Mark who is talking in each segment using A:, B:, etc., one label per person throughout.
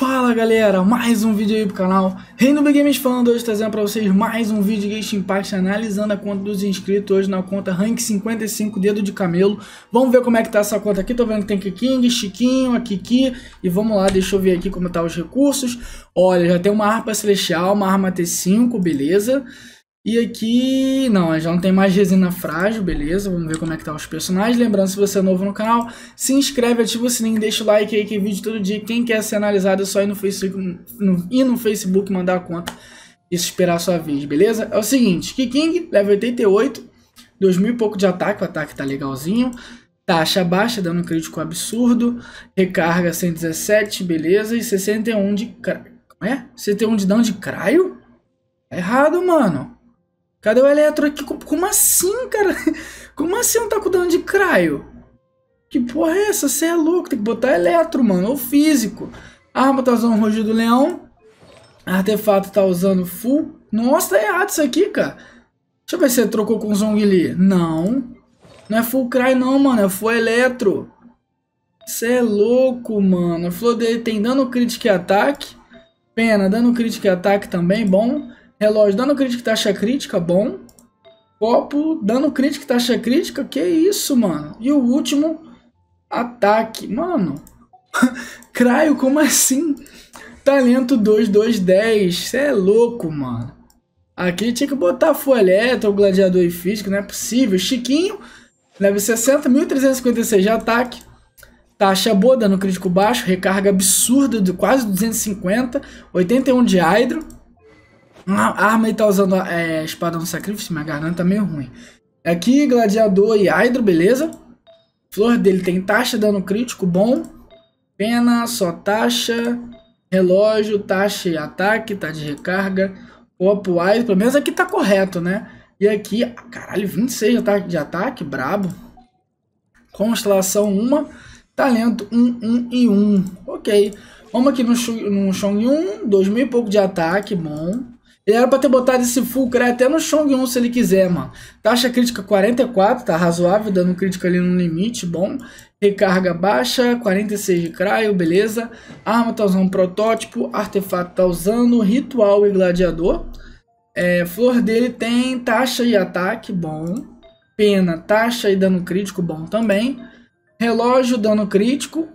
A: Fala galera, mais um vídeo aí pro canal Reino Big Games falando hoje, trazendo pra vocês mais um vídeo de Impact Analisando a conta dos inscritos hoje na conta Rank 55, Dedo de Camelo Vamos ver como é que tá essa conta aqui, tô vendo que tem Kiking, Chiquinho, a Kiki E vamos lá, deixa eu ver aqui como tá os recursos Olha, já tem uma arma celestial, uma arma T5, beleza e aqui, não, já não tem mais resina frágil, beleza? Vamos ver como é que tá os personagens. Lembrando, se você é novo no canal, se inscreve, ativa o sininho, deixa o like aí que é vídeo todo dia. Quem quer ser analisado é só ir no Facebook, no, ir no Facebook mandar a conta e esperar a sua vez, beleza? É o seguinte, Kiking, level 88, 2000 e pouco de ataque, o ataque tá legalzinho. Taxa baixa, dando um crítico absurdo. Recarga 117, beleza. E 61 de... Como é? 61 de dano de craio? Tá errado, mano. Cadê o Eletro aqui? Como assim, cara? Como assim não tá cuidando de Craio? Que porra é essa? Você é louco, tem que botar Eletro, mano, ou Físico. arma tá usando o Rugido do Leão. Artefato tá usando Full. Nossa, tá errado isso aqui, cara. Deixa eu ver se ele trocou com o Zongli. Não. Não é Full Cry não, mano, é Full Eletro. Você é louco, mano. A flor dele tem dano crítico e ataque. Pena, dano crítico e ataque também, bom. Relógio dando crítica e taxa crítica, bom. Copo dando crítica e taxa crítica, que isso, mano. E o último, ataque. Mano, Craio, como assim? Talento 2210, Você é louco, mano. Aqui tinha que botar folheta, o gladiador e físico, não é possível. Chiquinho, leve 60, 1356 de ataque. Taxa boa, dando crítico baixo, recarga absurda de quase 250, 81 de hydro. Uma arma e tá usando a é, espada no sacrifício, minha garganta tá meio ruim. Aqui, gladiador e hydro, beleza. Flor dele tem taxa, dano crítico, bom. Pena, só taxa. Relógio, taxa e ataque, tá de recarga. Copo, hydro, pelo menos aqui tá correto, né? E aqui, caralho, 26 de ataque, de ataque brabo. Constelação uma. talento 1, 1 e 1. Ok. Vamos aqui no, no Shong 1, mil e pouco de ataque, bom. Ele era pra ter botado esse full cry até no Chong 1 se ele quiser, mano. Taxa crítica 44, tá razoável, dando crítica ali no limite, bom. Recarga baixa, 46 de craio, beleza. Arma tá usando protótipo, artefato tá usando, ritual e gladiador. É, flor dele tem taxa e ataque, bom. Pena, taxa e dano crítico, bom também. Relógio, dano crítico.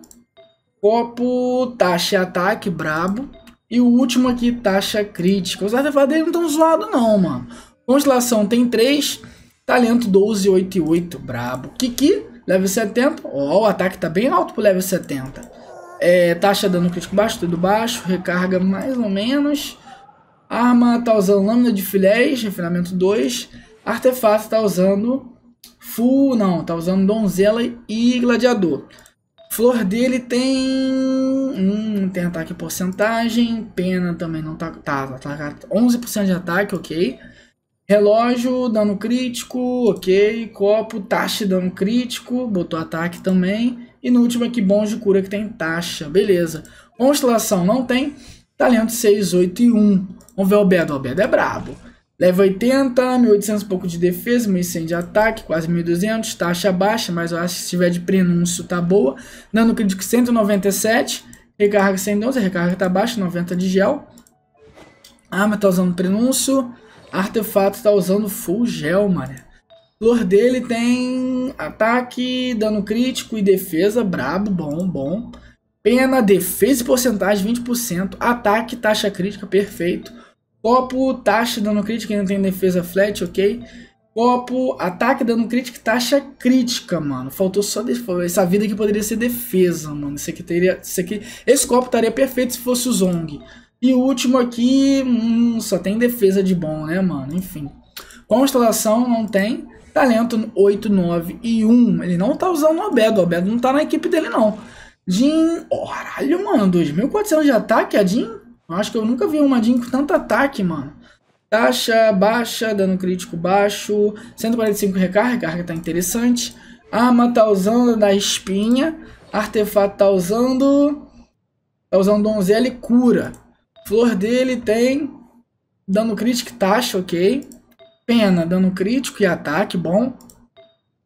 A: Copo, taxa e ataque, brabo. E o último aqui, taxa crítica. Os artefatos dele não estão zoados não, mano. Constelação tem 3, talento 12, 8 e 8, brabo. Kiki, level 70. Ó, oh, o ataque tá bem alto pro level 70. É, taxa dano crítico baixo, tudo baixo. Recarga mais ou menos. Arma tá usando lâmina de filés, refinamento 2. Artefato tá usando full, não, tá usando donzela e gladiador. Flor dele tem. Hum, tem ataque porcentagem. Pena também não tá. Tá, tá 11% tá, de ataque, ok. Relógio, dano crítico, ok. Copo, taxa de dano crítico. Botou ataque também. E no último aqui, bons de cura que tem taxa. Beleza. Constelação não tem. Talento 6, 8 e 1. Vamos ver o Bedo. O Bedo é brabo. Leva 80, 1800 e pouco de defesa, 1100 de ataque, quase 1200, taxa baixa, mas eu acho que se tiver de prenúncio tá boa. Dano crítico 197, recarga 111, recarga tá baixa, 90 de gel. Arma tá usando prenúncio, artefato tá usando full gel, mané. Flor dele tem ataque, dano crítico e defesa, brabo, bom, bom. Pena, defesa e porcentagem 20%, ataque, taxa crítica, perfeito. Copo, taxa, dando crítica, ainda tem defesa flat, ok? Copo, ataque, dando crítica, taxa crítica, mano. Faltou só Essa vida aqui poderia ser defesa, mano. Isso aqui teria. Isso aqui, esse copo estaria perfeito se fosse o Zong. E o último aqui, hum, só tem defesa de bom, né, mano? Enfim. Constelação não tem. Talento 8, 9 e 1. Ele não tá usando o Obedo. O Obedo não tá na equipe dele, não. Jin. Oh, caralho, mano. 2.400 de ataque. A Jin eu acho que eu nunca vi uma Jean com tanto ataque, mano. Taxa baixa, dano crítico baixo, 145 recarga, carga tá interessante. Arma tá usando da espinha, artefato tá usando... Tá usando donzela e cura. Flor dele tem dano crítico e taxa, ok. Pena, dano crítico e ataque, bom.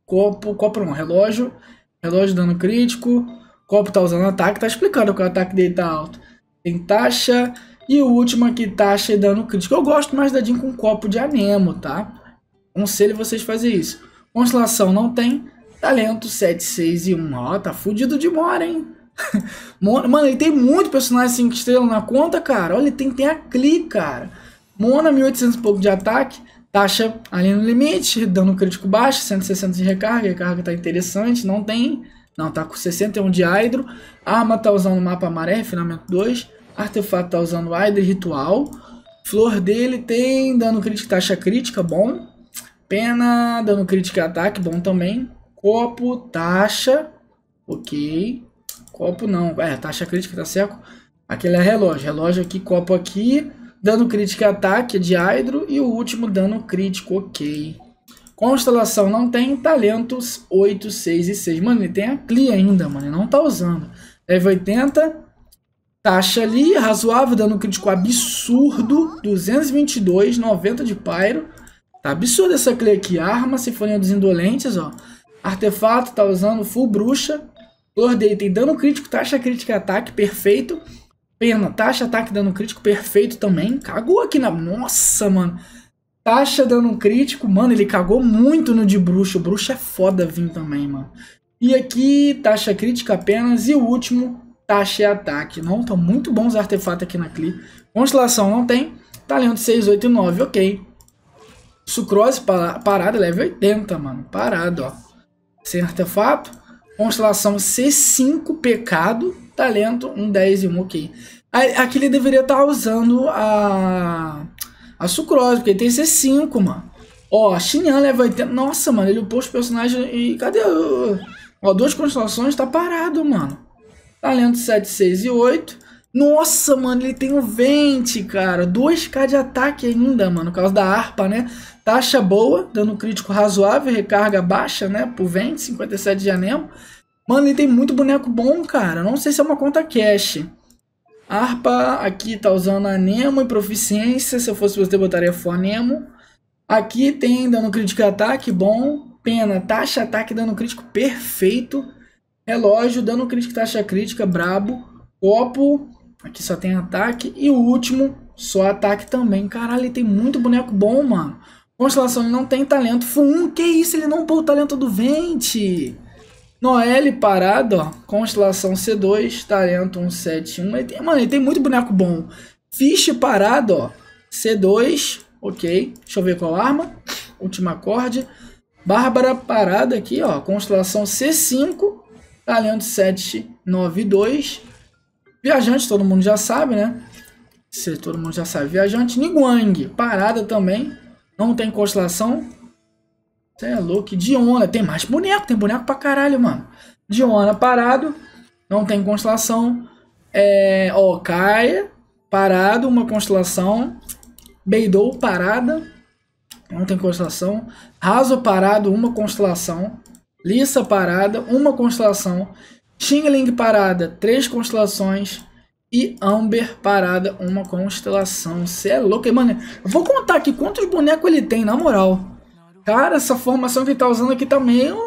A: Copo, copo não, relógio. Relógio, dano crítico. Copo tá usando ataque, tá explicando que o ataque dele tá alto tem taxa. E o último aqui, taxa e dano crítico. Eu gosto mais da Jean com copo de anemo, tá? Conselho vocês fazer isso. Constelação não tem. Talento 7, 6 e 1. Ó, tá fudido de mora, hein? Mano, ele tem muito personagem 5 estrelas na conta, cara. Olha, ele tem, tem a Cli, cara. Mona, 1800 e pouco de ataque. Taxa ali no limite. Dano crítico baixo, 160 de recarga. recarga tá interessante, não tem... Não, tá com 61 de Hydro. Arma tá usando mapa maré, refinamento 2. Artefato tá usando Hydro ritual. Flor dele tem dano crítico, taxa crítica, bom. Pena, dano crítico e ataque, bom também. Copo, taxa, ok. Copo não, é, taxa crítica, tá seco. Aquele é relógio, relógio aqui, copo aqui. Dano crítico e ataque de Hydro. E o último, dano crítico, ok. Constelação não tem talentos 8, 6 e 6. Mano, ele tem a CLI ainda, mano. Ele não tá usando. Leve 80. Taxa ali, razoável, dando crítico absurdo. 222, 90 de pyro. Tá absurdo essa CLI aqui. Arma, Sinfonia dos Indolentes, ó. Artefato, tá usando full bruxa. Flor dele tem dano crítico, taxa crítica ataque, perfeito. Pena, taxa ataque, dano crítico, perfeito também. Cagou aqui na... Nossa, mano. Caixa dando num crítico, mano, ele cagou muito no de bruxo. O bruxo é foda vir também, mano. E aqui, taxa crítica apenas. E o último, taxa e é ataque. Não, estão muito bons artefatos aqui na Cli. Constelação não tem. Talento 6, 8 e 9, ok. Sucrose parada, level 80, mano. Parado, ó. Sem artefato. Constelação C5, pecado. Talento 1, 10 e 1, ok. Aqui ele deveria estar tá usando a a sucrose, porque ele tem C5, mano. Ó, Xinhan leva 80. Nossa, mano, ele upou os personagens e cadê? Ó, duas constelações, tá parado, mano. Talento 7, 6 e 8. Nossa, mano, ele tem o um 20, cara. 2k de ataque ainda, mano, por causa da harpa, né? Taxa boa, dando crítico razoável, recarga baixa, né? Por 20, 57 de anemo. Mano, ele tem muito boneco bom, cara. Não sei se é uma conta cash. Harpa aqui tá usando anemo e proficiência. Se eu fosse você, eu botaria fonemo. Aqui tem dano crítico e ataque, bom. Pena, taxa, ataque, dano crítico, perfeito. Relógio, dano crítico, taxa crítica, brabo. Copo, aqui só tem ataque. E o último, só ataque também. Caralho, ele tem muito boneco bom, mano. Constelação, ele não tem talento. Fum, que isso, ele não pôs o talento do Vente. Noelle parado, ó. Constelação C2, talento 171. Ele tem, mano, ele tem muito boneco bom. Fish parado, ó. C2, ok. Deixa eu ver qual arma. Última corda. Bárbara parada aqui, ó. Constelação C5, talento 792. Viajante, todo mundo já sabe, né? Se todo mundo já sabe. Viajante, Niguang, parada também. Não tem constelação. Você é louco, Diona. Tem mais boneco, tem boneco pra caralho, mano. Diona parado, não tem constelação. É. Ó, parado, uma constelação. Beidou, parada. Não tem constelação. Raso parado, uma constelação. Lissa parada, uma constelação. Xingling parada, três constelações. E Amber parada, uma constelação. Você é louco, mano. Eu vou contar aqui quantos bonecos ele tem, na moral. Cara, essa formação que ele tá usando aqui tá meio.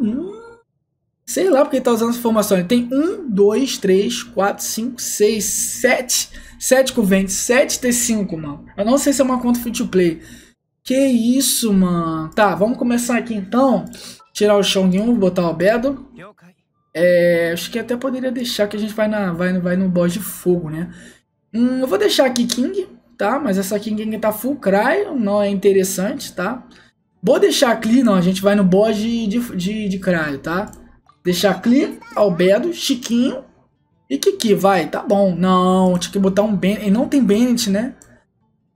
A: Hum, sei lá porque ele tá usando essa formação. Ele tem 1, 2, 3, 4, 5, 6, 7. 7 conventes, 7 T5, mano. Eu não sei se é uma conta free to play. Que isso, mano. Tá, vamos começar aqui então. Tirar o de um, botar o Bedo. É, acho que até poderia deixar que a gente vai, na, vai, vai no boss de fogo, né? Hum, eu vou deixar aqui King, tá? Mas essa King tá full cry, não é interessante, tá? Vou deixar Cli, não, a gente vai no bode de, de, de crânio, tá? Deixar Cli, Albedo, Chiquinho e Kiki, vai, tá bom. Não, tinha que botar um Bennett. E não tem Bennett, né?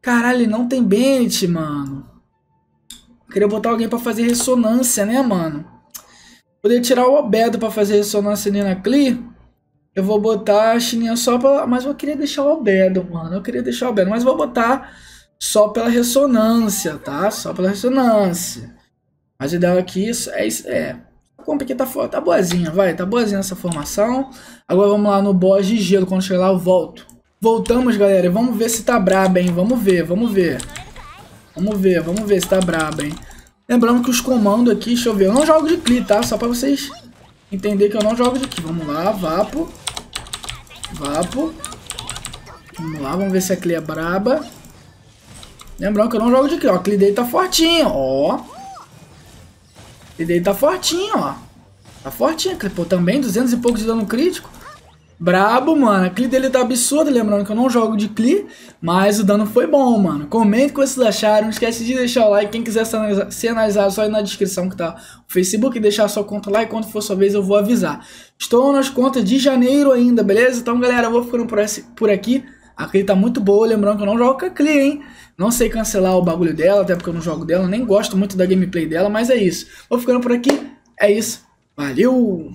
A: Caralho, não tem Bennett, mano. Queria botar alguém pra fazer ressonância, né, mano? Poder tirar o Albedo pra fazer ressonância ali na Cli. Eu vou botar a Chininha só pra... Mas eu queria deixar o Albedo, mano. Eu queria deixar o Albedo, mas vou botar só pela ressonância, tá? Só pela ressonância. Mas o ideal aqui é, é isso. É. A compra aqui tá, tá boazinha, vai. Tá boazinha essa formação. Agora vamos lá no boss de gelo. Quando chegar lá, eu volto. Voltamos, galera. Vamos ver se tá braba, hein? Vamos ver, vamos ver. Vamos ver, vamos ver se tá braba, hein? Lembrando que os comandos aqui, deixa eu ver. Eu não jogo de cli, tá? Só pra vocês entenderem que eu não jogo de cli. Vamos lá, vapo. Vapo. Vamos lá, vamos ver se a cli é braba. Lembrando que eu não jogo de kill. Ó, dele tá fortinho, ó. dele tá fortinho, ó. Tá fortinho. Clipou também, 200 e pouco de dano crítico. Brabo, mano. A Cli dele tá absurdo, lembrando que eu não jogo de Cli, mas o dano foi bom, mano. Comente o que vocês acharam, não esquece de deixar o like. Quem quiser ser analisado, ser analisado só aí na descrição que tá o Facebook, deixar a sua conta lá e quando for sua vez eu vou avisar. Estou nas contas de janeiro ainda, beleza? Então, galera, eu vou ficando por, esse, por aqui. A Klee tá muito boa, lembrando que eu não jogo com a Klee, hein? Não sei cancelar o bagulho dela, até porque eu não jogo dela, nem gosto muito da gameplay dela, mas é isso. Vou ficando por aqui, é isso. Valeu!